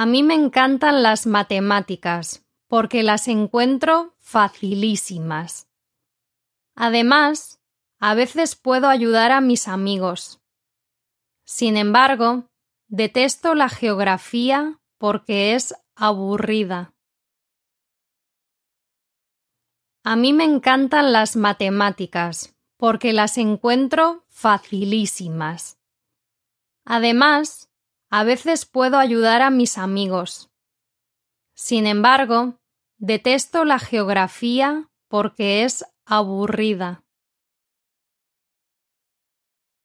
A mí me encantan las matemáticas porque las encuentro facilísimas. Además, a veces puedo ayudar a mis amigos. Sin embargo, detesto la geografía porque es aburrida. A mí me encantan las matemáticas porque las encuentro facilísimas. Además, a veces puedo ayudar a mis amigos. Sin embargo, detesto la geografía porque es aburrida.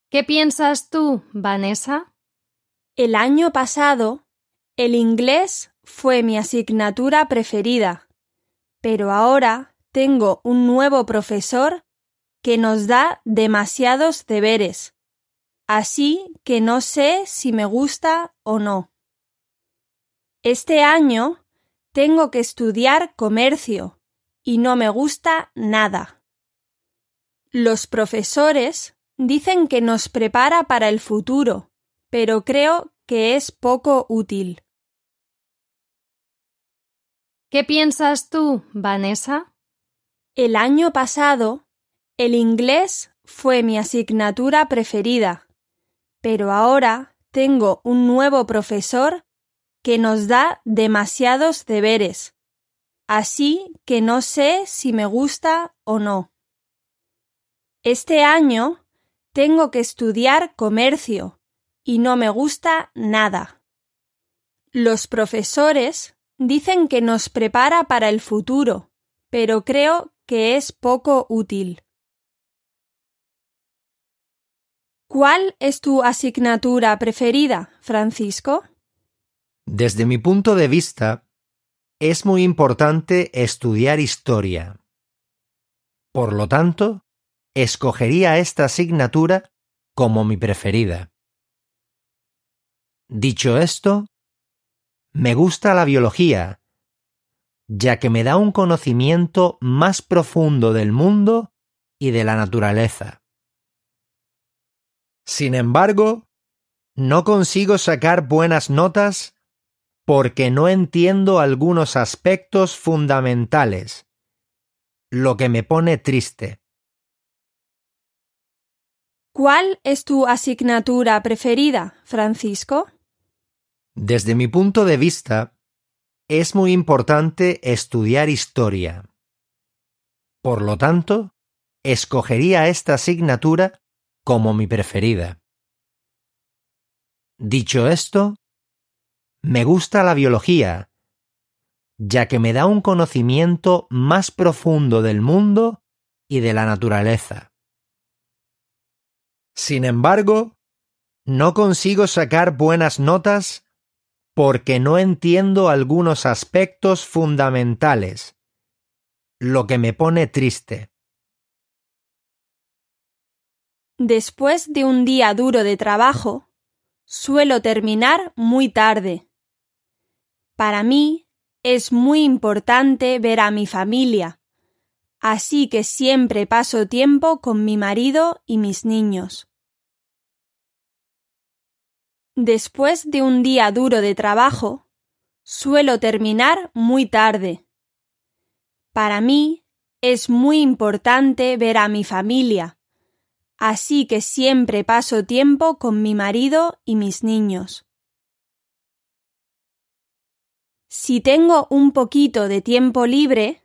¿Qué piensas tú, Vanessa? El año pasado, el inglés fue mi asignatura preferida, pero ahora tengo un nuevo profesor que nos da demasiados deberes así que no sé si me gusta o no. Este año tengo que estudiar comercio y no me gusta nada. Los profesores dicen que nos prepara para el futuro, pero creo que es poco útil. ¿Qué piensas tú, Vanessa? El año pasado, el inglés fue mi asignatura preferida pero ahora tengo un nuevo profesor que nos da demasiados deberes, así que no sé si me gusta o no. Este año tengo que estudiar comercio y no me gusta nada. Los profesores dicen que nos prepara para el futuro, pero creo que es poco útil. ¿Cuál es tu asignatura preferida, Francisco? Desde mi punto de vista, es muy importante estudiar historia. Por lo tanto, escogería esta asignatura como mi preferida. Dicho esto, me gusta la biología, ya que me da un conocimiento más profundo del mundo y de la naturaleza. Sin embargo, no consigo sacar buenas notas porque no entiendo algunos aspectos fundamentales, lo que me pone triste. ¿Cuál es tu asignatura preferida, Francisco? Desde mi punto de vista, es muy importante estudiar historia. Por lo tanto, escogería esta asignatura como mi preferida. Dicho esto, me gusta la biología, ya que me da un conocimiento más profundo del mundo y de la naturaleza. Sin embargo, no consigo sacar buenas notas porque no entiendo algunos aspectos fundamentales, lo que me pone triste. Después de un día duro de trabajo, suelo terminar muy tarde. Para mí es muy importante ver a mi familia, así que siempre paso tiempo con mi marido y mis niños. Después de un día duro de trabajo, suelo terminar muy tarde. Para mí es muy importante ver a mi familia, así que siempre paso tiempo con mi marido y mis niños. Si tengo un poquito de tiempo libre,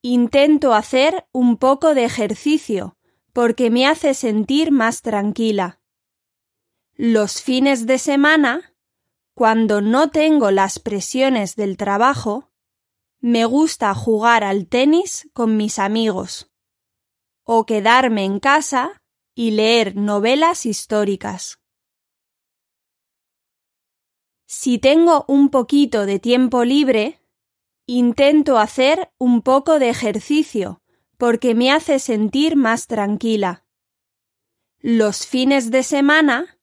intento hacer un poco de ejercicio porque me hace sentir más tranquila. Los fines de semana, cuando no tengo las presiones del trabajo, me gusta jugar al tenis con mis amigos o quedarme en casa y leer novelas históricas. Si tengo un poquito de tiempo libre, intento hacer un poco de ejercicio porque me hace sentir más tranquila. Los fines de semana,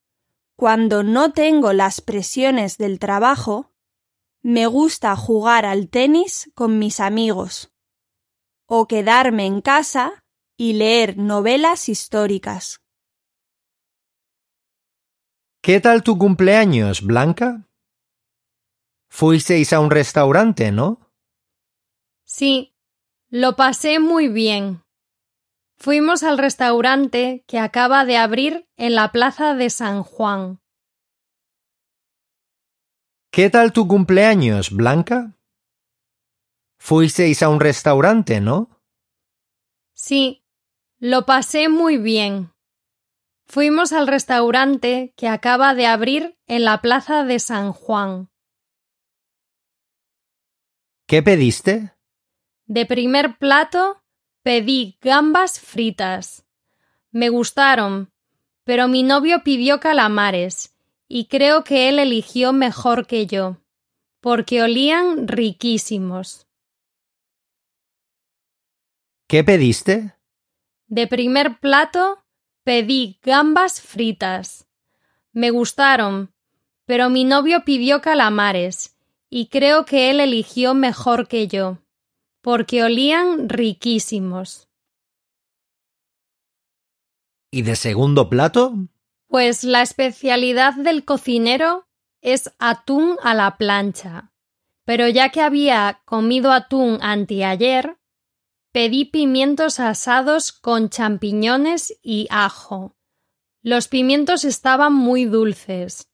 cuando no tengo las presiones del trabajo, me gusta jugar al tenis con mis amigos o quedarme en casa y leer novelas históricas. ¿Qué tal tu cumpleaños, Blanca? Fuisteis a un restaurante, ¿no? Sí, lo pasé muy bien. Fuimos al restaurante que acaba de abrir en la plaza de San Juan. ¿Qué tal tu cumpleaños, Blanca? Fuisteis a un restaurante, ¿no? Sí, lo pasé muy bien. Fuimos al restaurante que acaba de abrir en la plaza de San Juan. ¿Qué pediste? De primer plato pedí gambas fritas. Me gustaron, pero mi novio pidió calamares, y creo que él eligió mejor que yo, porque olían riquísimos. ¿Qué pediste? De primer plato pedí gambas fritas. Me gustaron, pero mi novio pidió calamares, y creo que él eligió mejor que yo, porque olían riquísimos. ¿Y de segundo plato? Pues la especialidad del cocinero es atún a la plancha. Pero ya que había comido atún anteayer, Pedí pimientos asados con champiñones y ajo. Los pimientos estaban muy dulces.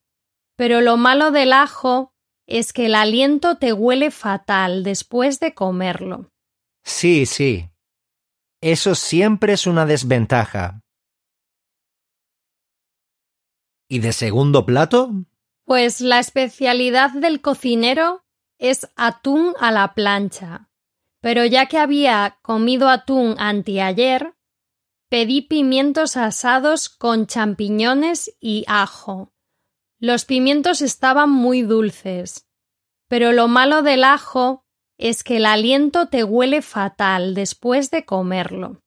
Pero lo malo del ajo es que el aliento te huele fatal después de comerlo. Sí, sí. Eso siempre es una desventaja. ¿Y de segundo plato? Pues la especialidad del cocinero es atún a la plancha pero ya que había comido atún anteayer, pedí pimientos asados con champiñones y ajo. Los pimientos estaban muy dulces, pero lo malo del ajo es que el aliento te huele fatal después de comerlo.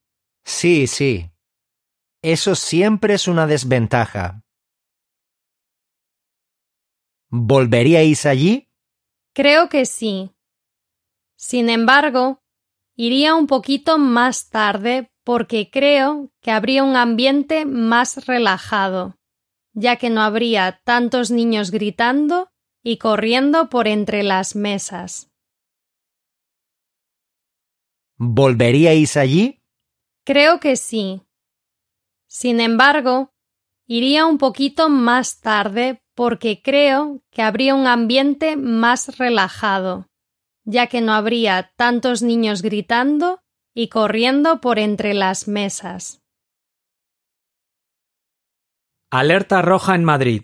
Sí, sí. Eso siempre es una desventaja. ¿Volveríais allí? Creo que sí. Sin embargo, iría un poquito más tarde porque creo que habría un ambiente más relajado, ya que no habría tantos niños gritando y corriendo por entre las mesas. ¿Volveríais allí? Creo que sí. Sin embargo, iría un poquito más tarde porque creo que habría un ambiente más relajado, ya que no habría tantos niños gritando y corriendo por entre las mesas. Alerta roja en Madrid.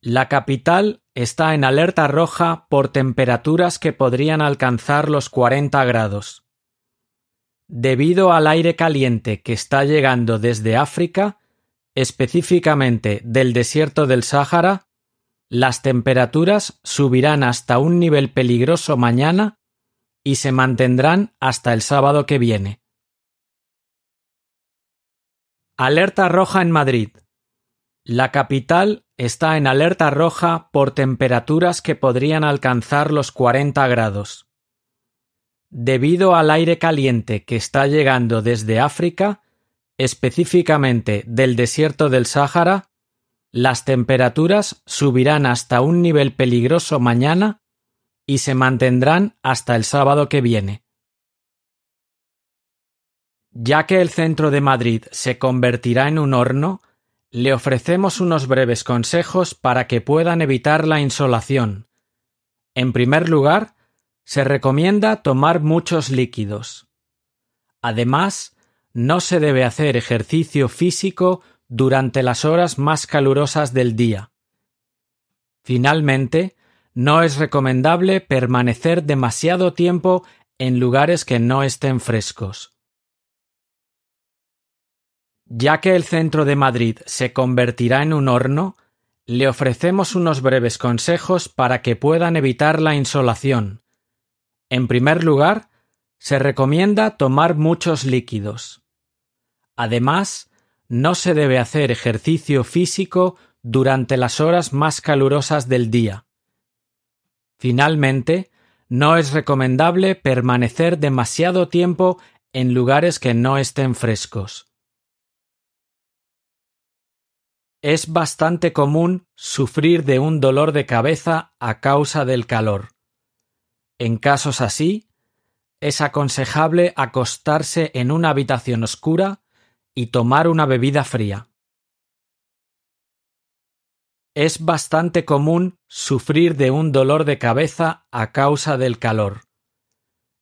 La capital está en alerta roja por temperaturas que podrían alcanzar los 40 grados. Debido al aire caliente que está llegando desde África, específicamente del desierto del Sáhara, las temperaturas subirán hasta un nivel peligroso mañana y se mantendrán hasta el sábado que viene. Alerta roja en Madrid. La capital está en alerta roja por temperaturas que podrían alcanzar los 40 grados. Debido al aire caliente que está llegando desde África, específicamente del desierto del Sáhara, las temperaturas subirán hasta un nivel peligroso mañana y se mantendrán hasta el sábado que viene. Ya que el centro de Madrid se convertirá en un horno, le ofrecemos unos breves consejos para que puedan evitar la insolación. En primer lugar, se recomienda tomar muchos líquidos. Además, no se debe hacer ejercicio físico durante las horas más calurosas del día. Finalmente, no es recomendable permanecer demasiado tiempo en lugares que no estén frescos. Ya que el centro de Madrid se convertirá en un horno, le ofrecemos unos breves consejos para que puedan evitar la insolación. En primer lugar, se recomienda tomar muchos líquidos. Además, no se debe hacer ejercicio físico durante las horas más calurosas del día. Finalmente, no es recomendable permanecer demasiado tiempo en lugares que no estén frescos. Es bastante común sufrir de un dolor de cabeza a causa del calor. En casos así, es aconsejable acostarse en una habitación oscura y tomar una bebida fría. Es bastante común sufrir de un dolor de cabeza a causa del calor.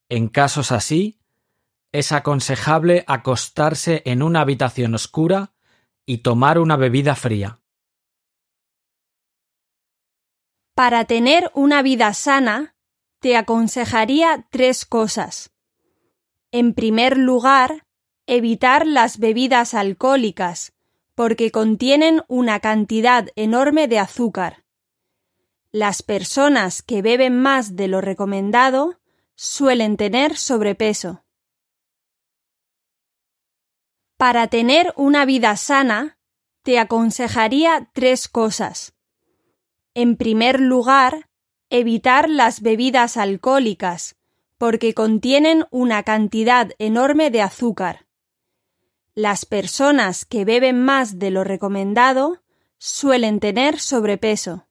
En casos así, es aconsejable acostarse en una habitación oscura y tomar una bebida fría. Para tener una vida sana, te aconsejaría tres cosas. En primer lugar, Evitar las bebidas alcohólicas, porque contienen una cantidad enorme de azúcar. Las personas que beben más de lo recomendado suelen tener sobrepeso. Para tener una vida sana, te aconsejaría tres cosas. En primer lugar, evitar las bebidas alcohólicas, porque contienen una cantidad enorme de azúcar. Las personas que beben más de lo recomendado suelen tener sobrepeso.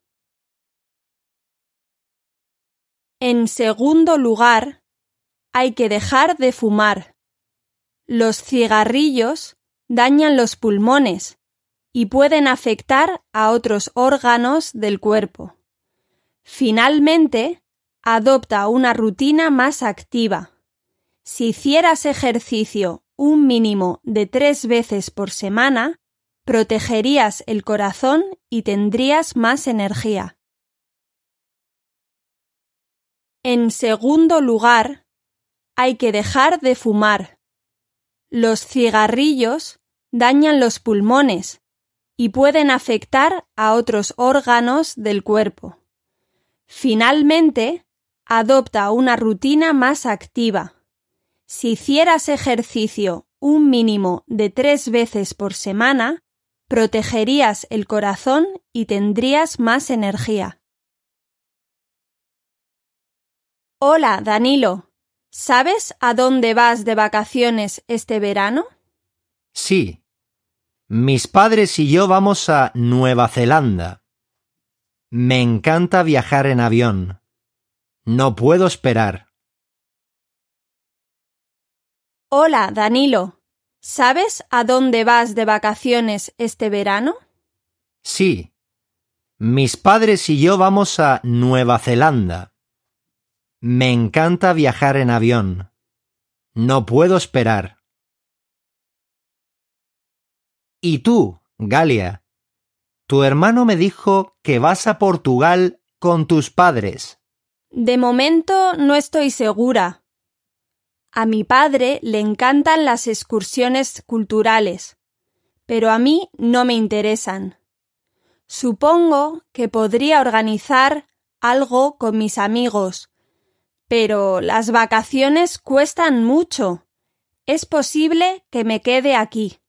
En segundo lugar, hay que dejar de fumar. Los cigarrillos dañan los pulmones y pueden afectar a otros órganos del cuerpo. Finalmente, adopta una rutina más activa. Si hicieras ejercicio un mínimo de tres veces por semana, protegerías el corazón y tendrías más energía. En segundo lugar, hay que dejar de fumar. Los cigarrillos dañan los pulmones y pueden afectar a otros órganos del cuerpo. Finalmente, adopta una rutina más activa. Si hicieras ejercicio un mínimo de tres veces por semana, protegerías el corazón y tendrías más energía. Hola, Danilo. ¿Sabes a dónde vas de vacaciones este verano? Sí. Mis padres y yo vamos a Nueva Zelanda. Me encanta viajar en avión. No puedo esperar. Hola, Danilo. ¿Sabes a dónde vas de vacaciones este verano? Sí. Mis padres y yo vamos a Nueva Zelanda. Me encanta viajar en avión. No puedo esperar. ¿Y tú, Galia? Tu hermano me dijo que vas a Portugal con tus padres. De momento no estoy segura. A mi padre le encantan las excursiones culturales, pero a mí no me interesan. Supongo que podría organizar algo con mis amigos, pero las vacaciones cuestan mucho. Es posible que me quede aquí.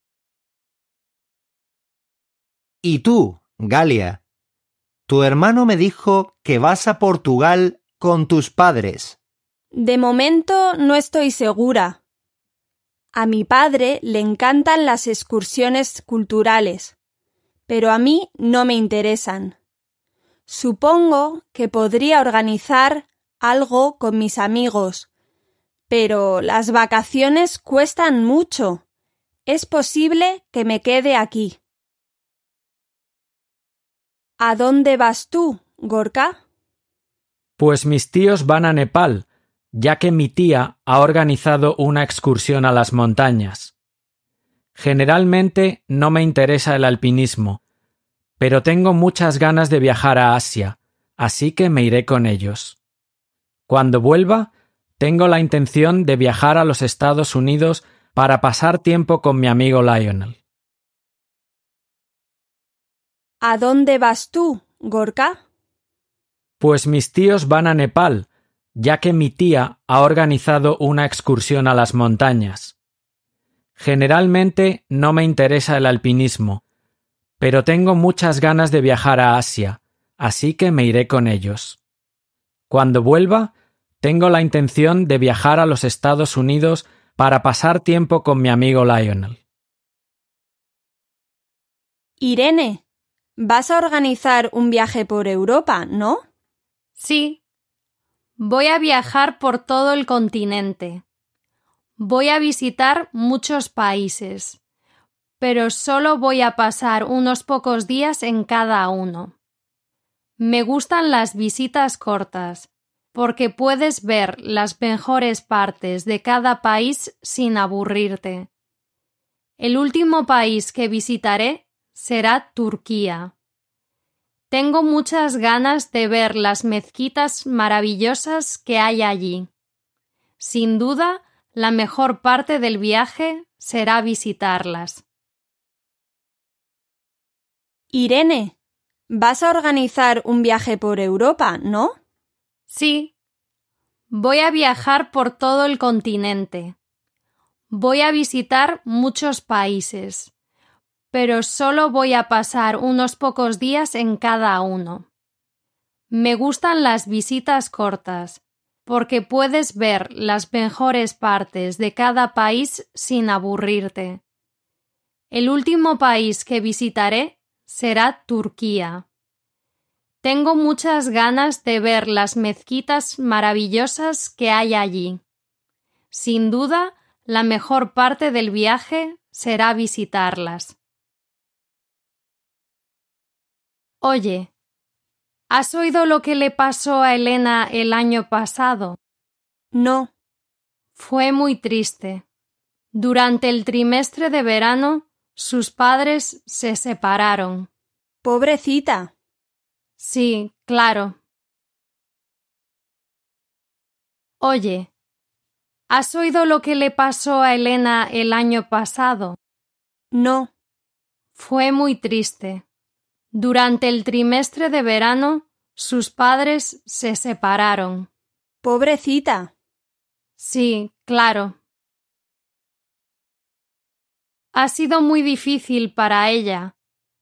¿Y tú, Galia? Tu hermano me dijo que vas a Portugal con tus padres. De momento no estoy segura. A mi padre le encantan las excursiones culturales, pero a mí no me interesan. Supongo que podría organizar algo con mis amigos, pero las vacaciones cuestan mucho. Es posible que me quede aquí. ¿A dónde vas tú, Gorka? Pues mis tíos van a Nepal ya que mi tía ha organizado una excursión a las montañas. Generalmente no me interesa el alpinismo, pero tengo muchas ganas de viajar a Asia, así que me iré con ellos. Cuando vuelva, tengo la intención de viajar a los Estados Unidos para pasar tiempo con mi amigo Lionel. ¿A dónde vas tú, Gorka? Pues mis tíos van a Nepal, ya que mi tía ha organizado una excursión a las montañas. Generalmente no me interesa el alpinismo, pero tengo muchas ganas de viajar a Asia, así que me iré con ellos. Cuando vuelva, tengo la intención de viajar a los Estados Unidos para pasar tiempo con mi amigo Lionel. Irene, vas a organizar un viaje por Europa, ¿no? Sí, Voy a viajar por todo el continente. Voy a visitar muchos países, pero solo voy a pasar unos pocos días en cada uno. Me gustan las visitas cortas, porque puedes ver las mejores partes de cada país sin aburrirte. El último país que visitaré será Turquía. Tengo muchas ganas de ver las mezquitas maravillosas que hay allí. Sin duda, la mejor parte del viaje será visitarlas. Irene, vas a organizar un viaje por Europa, ¿no? Sí. Voy a viajar por todo el continente. Voy a visitar muchos países pero solo voy a pasar unos pocos días en cada uno. Me gustan las visitas cortas, porque puedes ver las mejores partes de cada país sin aburrirte. El último país que visitaré será Turquía. Tengo muchas ganas de ver las mezquitas maravillosas que hay allí. Sin duda, la mejor parte del viaje será visitarlas. Oye, ¿has oído lo que le pasó a Elena el año pasado? No. Fue muy triste. Durante el trimestre de verano, sus padres se separaron. Pobrecita. Sí, claro. Oye, ¿has oído lo que le pasó a Elena el año pasado? No. Fue muy triste. Durante el trimestre de verano, sus padres se separaron. Pobrecita. Sí, claro. Ha sido muy difícil para ella,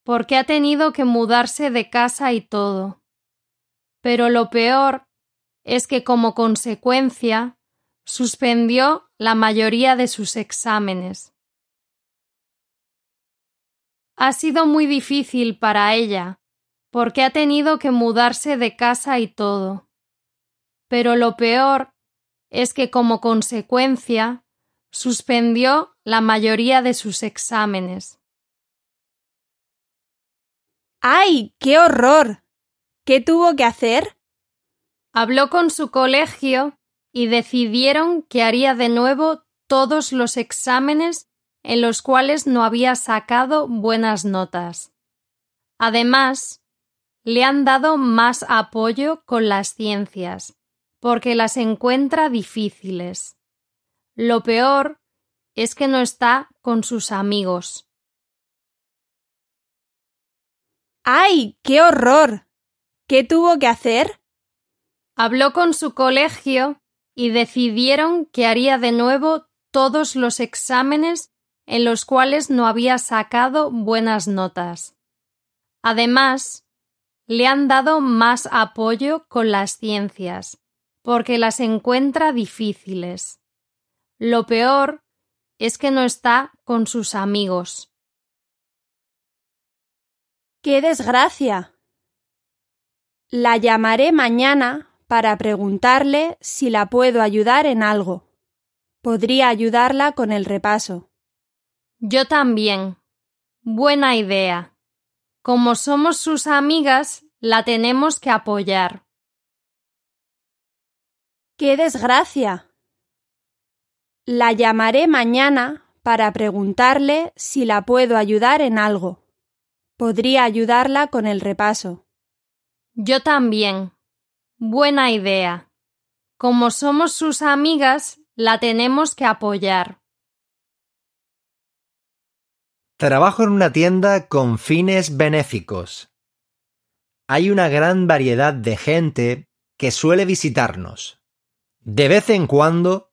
porque ha tenido que mudarse de casa y todo. Pero lo peor es que como consecuencia suspendió la mayoría de sus exámenes. Ha sido muy difícil para ella, porque ha tenido que mudarse de casa y todo. Pero lo peor es que como consecuencia suspendió la mayoría de sus exámenes. ¡Ay, qué horror! ¿Qué tuvo que hacer? Habló con su colegio y decidieron que haría de nuevo todos los exámenes en los cuales no había sacado buenas notas. Además, le han dado más apoyo con las ciencias, porque las encuentra difíciles. Lo peor es que no está con sus amigos. ¡Ay! ¡Qué horror! ¿Qué tuvo que hacer? Habló con su colegio y decidieron que haría de nuevo todos los exámenes en los cuales no había sacado buenas notas. Además, le han dado más apoyo con las ciencias, porque las encuentra difíciles. Lo peor es que no está con sus amigos. ¡Qué desgracia! La llamaré mañana para preguntarle si la puedo ayudar en algo. Podría ayudarla con el repaso. Yo también. Buena idea. Como somos sus amigas, la tenemos que apoyar. ¡Qué desgracia! La llamaré mañana para preguntarle si la puedo ayudar en algo. Podría ayudarla con el repaso. Yo también. Buena idea. Como somos sus amigas, la tenemos que apoyar. Trabajo en una tienda con fines benéficos. Hay una gran variedad de gente que suele visitarnos. De vez en cuando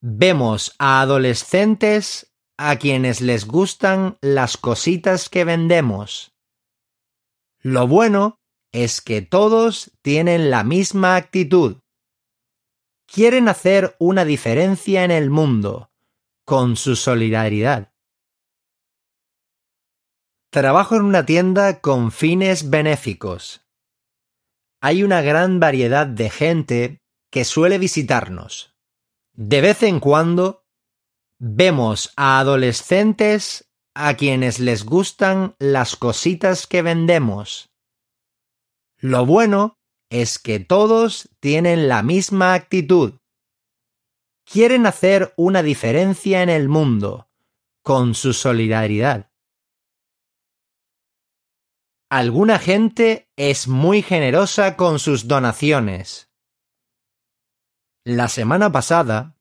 vemos a adolescentes a quienes les gustan las cositas que vendemos. Lo bueno es que todos tienen la misma actitud. Quieren hacer una diferencia en el mundo con su solidaridad. Trabajo en una tienda con fines benéficos. Hay una gran variedad de gente que suele visitarnos. De vez en cuando vemos a adolescentes a quienes les gustan las cositas que vendemos. Lo bueno es que todos tienen la misma actitud. Quieren hacer una diferencia en el mundo con su solidaridad. Alguna gente es muy generosa con sus donaciones. La semana pasada,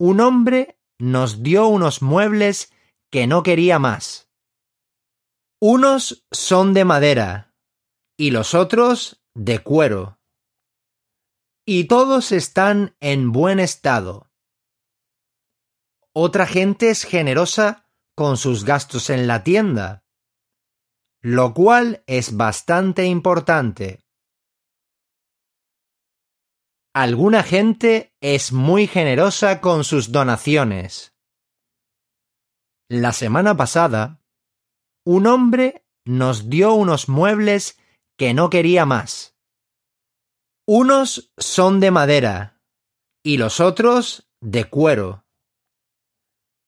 un hombre nos dio unos muebles que no quería más. Unos son de madera y los otros de cuero. Y todos están en buen estado. Otra gente es generosa con sus gastos en la tienda lo cual es bastante importante. Alguna gente es muy generosa con sus donaciones. La semana pasada, un hombre nos dio unos muebles que no quería más. Unos son de madera y los otros de cuero.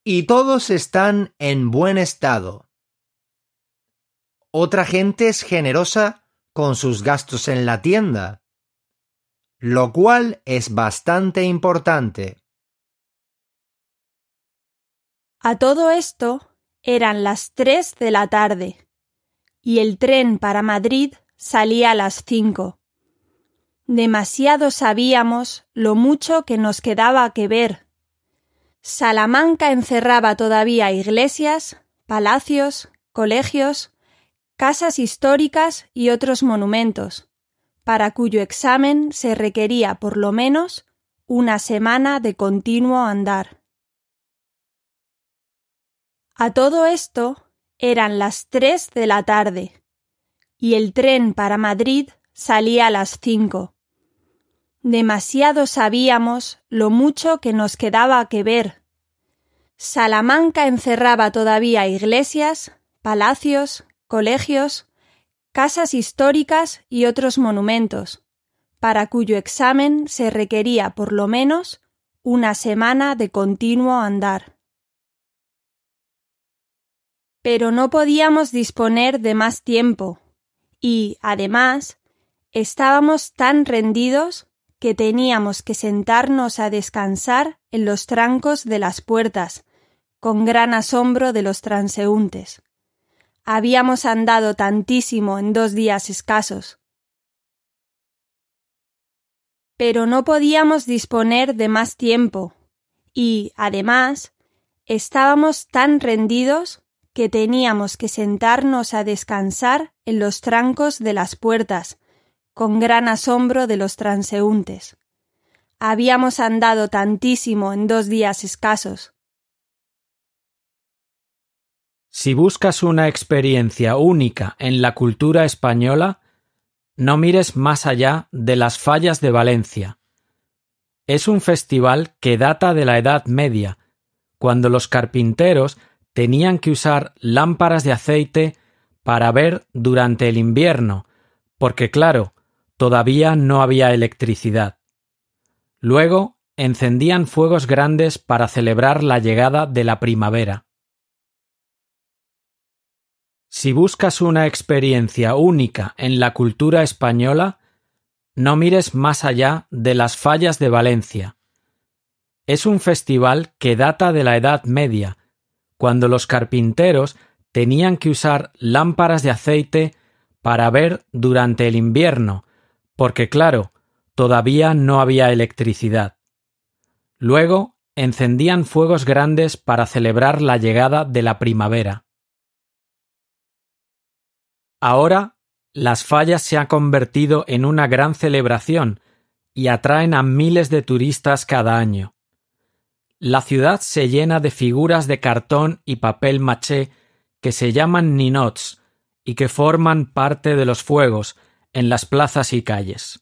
Y todos están en buen estado otra gente es generosa con sus gastos en la tienda, lo cual es bastante importante. A todo esto eran las tres de la tarde y el tren para Madrid salía a las cinco. Demasiado sabíamos lo mucho que nos quedaba que ver. Salamanca encerraba todavía iglesias, palacios, colegios, casas históricas y otros monumentos, para cuyo examen se requería por lo menos una semana de continuo andar. A todo esto eran las tres de la tarde, y el tren para Madrid salía a las cinco. Demasiado sabíamos lo mucho que nos quedaba que ver. Salamanca encerraba todavía iglesias, palacios, colegios, casas históricas y otros monumentos, para cuyo examen se requería por lo menos una semana de continuo andar. Pero no podíamos disponer de más tiempo, y, además, estábamos tan rendidos que teníamos que sentarnos a descansar en los trancos de las puertas, con gran asombro de los transeúntes habíamos andado tantísimo en dos días escasos. Pero no podíamos disponer de más tiempo, y, además, estábamos tan rendidos que teníamos que sentarnos a descansar en los trancos de las puertas, con gran asombro de los transeúntes. Habíamos andado tantísimo en dos días escasos. Si buscas una experiencia única en la cultura española, no mires más allá de las fallas de Valencia. Es un festival que data de la Edad Media, cuando los carpinteros tenían que usar lámparas de aceite para ver durante el invierno, porque claro, todavía no había electricidad. Luego encendían fuegos grandes para celebrar la llegada de la primavera. Si buscas una experiencia única en la cultura española, no mires más allá de las fallas de Valencia. Es un festival que data de la Edad Media, cuando los carpinteros tenían que usar lámparas de aceite para ver durante el invierno, porque claro, todavía no había electricidad. Luego encendían fuegos grandes para celebrar la llegada de la primavera. Ahora las fallas se han convertido en una gran celebración y atraen a miles de turistas cada año. La ciudad se llena de figuras de cartón y papel maché que se llaman ninots y que forman parte de los fuegos en las plazas y calles.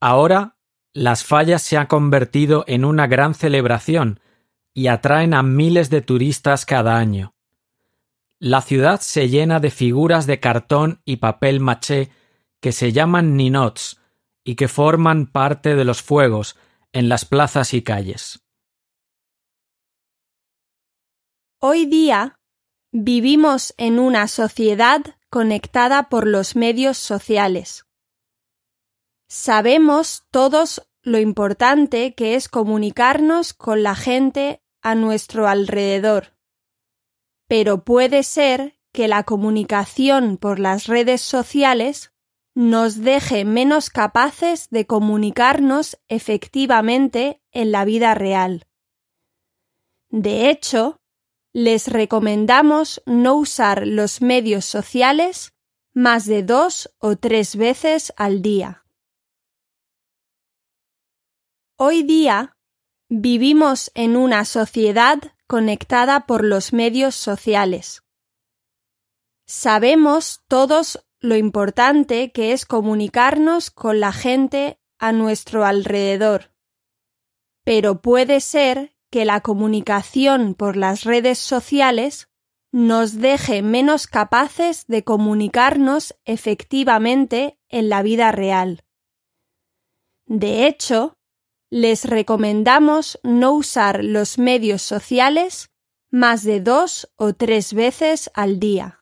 Ahora las fallas se han convertido en una gran celebración y atraen a miles de turistas cada año. La ciudad se llena de figuras de cartón y papel maché que se llaman ninots y que forman parte de los fuegos en las plazas y calles. Hoy día vivimos en una sociedad conectada por los medios sociales. Sabemos todos lo importante que es comunicarnos con la gente a nuestro alrededor pero puede ser que la comunicación por las redes sociales nos deje menos capaces de comunicarnos efectivamente en la vida real. De hecho, les recomendamos no usar los medios sociales más de dos o tres veces al día. Hoy día vivimos en una sociedad conectada por los medios sociales. Sabemos todos lo importante que es comunicarnos con la gente a nuestro alrededor. Pero puede ser que la comunicación por las redes sociales nos deje menos capaces de comunicarnos efectivamente en la vida real. De hecho, les recomendamos no usar los medios sociales más de dos o tres veces al día.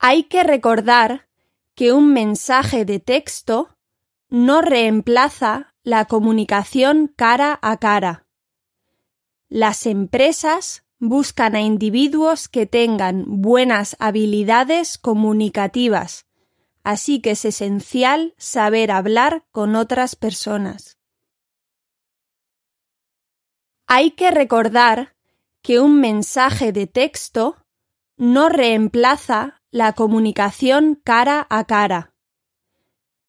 Hay que recordar que un mensaje de texto no reemplaza la comunicación cara a cara. Las empresas buscan a individuos que tengan buenas habilidades comunicativas así que es esencial saber hablar con otras personas. Hay que recordar que un mensaje de texto no reemplaza la comunicación cara a cara.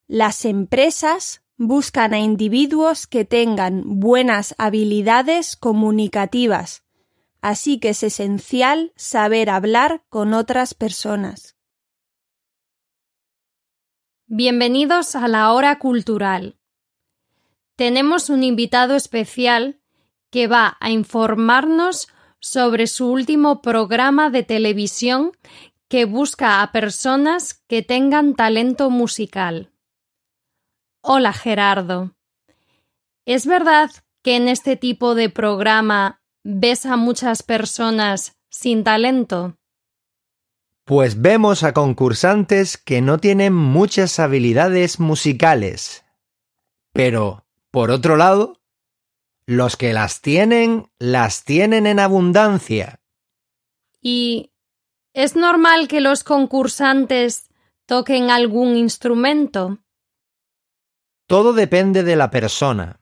Las empresas buscan a individuos que tengan buenas habilidades comunicativas, así que es esencial saber hablar con otras personas. Bienvenidos a la hora cultural. Tenemos un invitado especial que va a informarnos sobre su último programa de televisión que busca a personas que tengan talento musical. Hola Gerardo. ¿Es verdad que en este tipo de programa ves a muchas personas sin talento? Pues vemos a concursantes que no tienen muchas habilidades musicales. Pero, por otro lado, los que las tienen, las tienen en abundancia. ¿Y es normal que los concursantes toquen algún instrumento? Todo depende de la persona.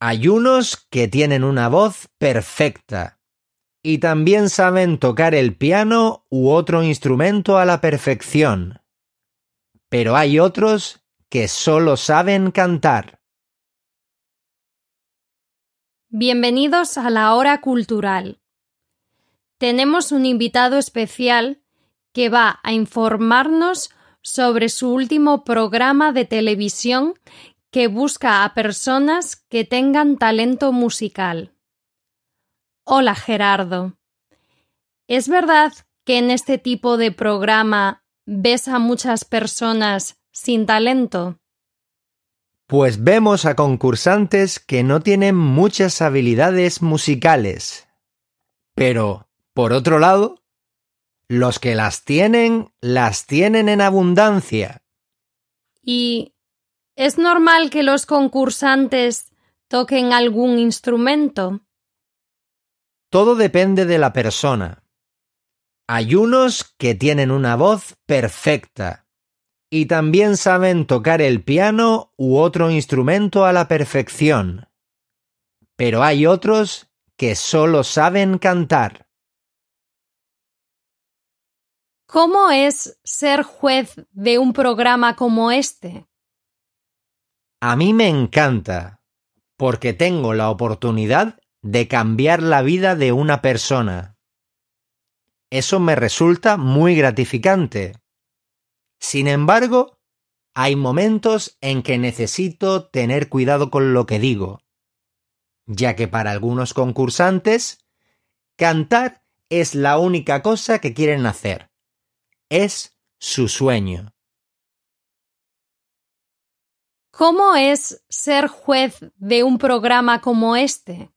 Hay unos que tienen una voz perfecta y también saben tocar el piano u otro instrumento a la perfección. Pero hay otros que solo saben cantar. Bienvenidos a la hora cultural. Tenemos un invitado especial que va a informarnos sobre su último programa de televisión que busca a personas que tengan talento musical. Hola Gerardo. ¿Es verdad que en este tipo de programa ves a muchas personas sin talento? Pues vemos a concursantes que no tienen muchas habilidades musicales. Pero, por otro lado, los que las tienen, las tienen en abundancia. ¿Y es normal que los concursantes toquen algún instrumento? Todo depende de la persona. Hay unos que tienen una voz perfecta y también saben tocar el piano u otro instrumento a la perfección. Pero hay otros que solo saben cantar. ¿Cómo es ser juez de un programa como este? A mí me encanta, porque tengo la oportunidad de cambiar la vida de una persona. Eso me resulta muy gratificante. Sin embargo, hay momentos en que necesito tener cuidado con lo que digo, ya que para algunos concursantes, cantar es la única cosa que quieren hacer. Es su sueño. ¿Cómo es ser juez de un programa como este?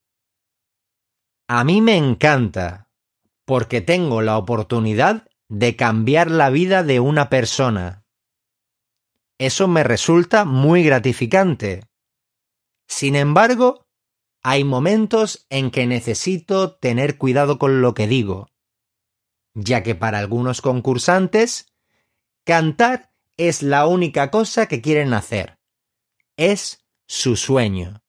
A mí me encanta, porque tengo la oportunidad de cambiar la vida de una persona. Eso me resulta muy gratificante. Sin embargo, hay momentos en que necesito tener cuidado con lo que digo, ya que para algunos concursantes, cantar es la única cosa que quieren hacer. Es su sueño.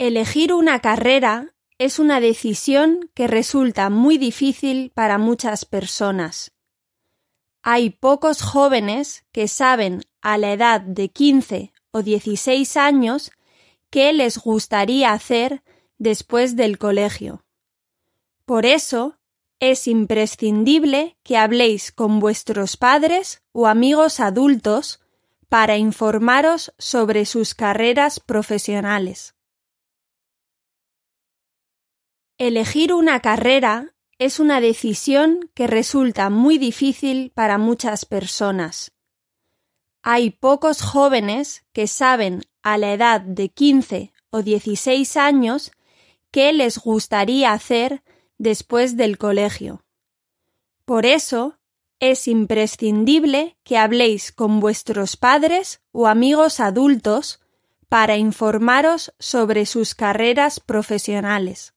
Elegir una carrera es una decisión que resulta muy difícil para muchas personas. Hay pocos jóvenes que saben a la edad de 15 o 16 años qué les gustaría hacer después del colegio. Por eso, es imprescindible que habléis con vuestros padres o amigos adultos para informaros sobre sus carreras profesionales. Elegir una carrera es una decisión que resulta muy difícil para muchas personas. Hay pocos jóvenes que saben a la edad de 15 o 16 años qué les gustaría hacer después del colegio. Por eso, es imprescindible que habléis con vuestros padres o amigos adultos para informaros sobre sus carreras profesionales.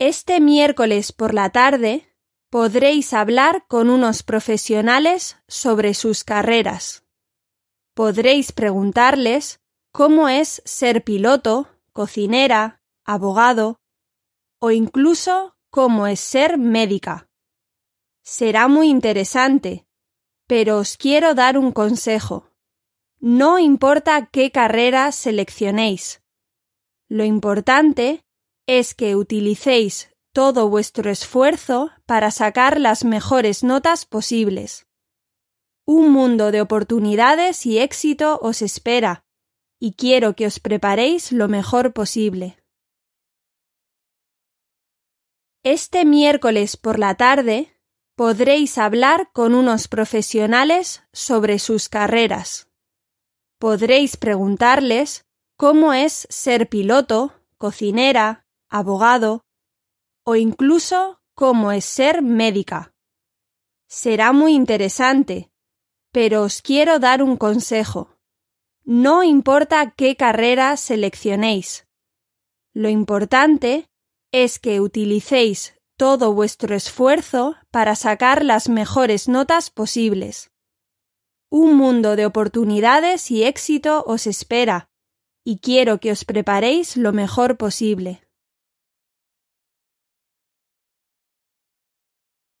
Este miércoles por la tarde podréis hablar con unos profesionales sobre sus carreras. Podréis preguntarles cómo es ser piloto, cocinera, abogado o incluso cómo es ser médica. Será muy interesante, pero os quiero dar un consejo. No importa qué carrera seleccionéis. Lo importante es que utilicéis todo vuestro esfuerzo para sacar las mejores notas posibles. Un mundo de oportunidades y éxito os espera, y quiero que os preparéis lo mejor posible. Este miércoles por la tarde podréis hablar con unos profesionales sobre sus carreras. Podréis preguntarles cómo es ser piloto, cocinera, abogado o incluso cómo es ser médica. Será muy interesante, pero os quiero dar un consejo. No importa qué carrera seleccionéis. Lo importante es que utilicéis todo vuestro esfuerzo para sacar las mejores notas posibles. Un mundo de oportunidades y éxito os espera, y quiero que os preparéis lo mejor posible.